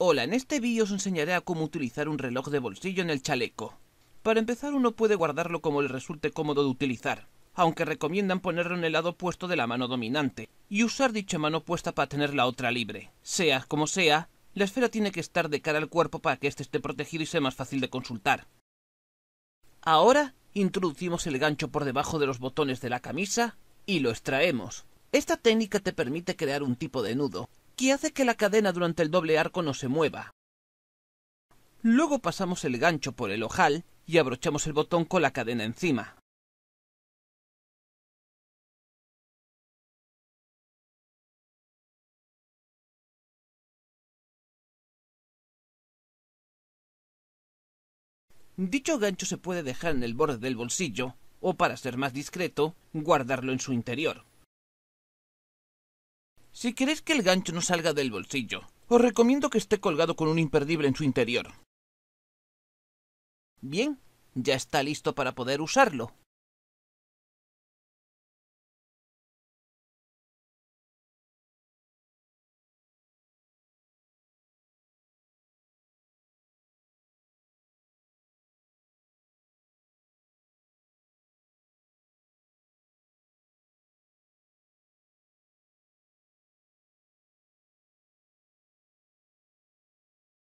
Hola, en este vídeo os enseñaré a cómo utilizar un reloj de bolsillo en el chaleco. Para empezar uno puede guardarlo como le resulte cómodo de utilizar, aunque recomiendan ponerlo en el lado opuesto de la mano dominante, y usar dicha mano puesta para tener la otra libre. Sea como sea, la esfera tiene que estar de cara al cuerpo para que éste esté protegido y sea más fácil de consultar. Ahora introducimos el gancho por debajo de los botones de la camisa y lo extraemos. Esta técnica te permite crear un tipo de nudo, que hace que la cadena durante el doble arco no se mueva. Luego pasamos el gancho por el ojal y abrochamos el botón con la cadena encima. Dicho gancho se puede dejar en el borde del bolsillo o, para ser más discreto, guardarlo en su interior. Si queréis que el gancho no salga del bolsillo, os recomiendo que esté colgado con un imperdible en su interior. Bien, ya está listo para poder usarlo.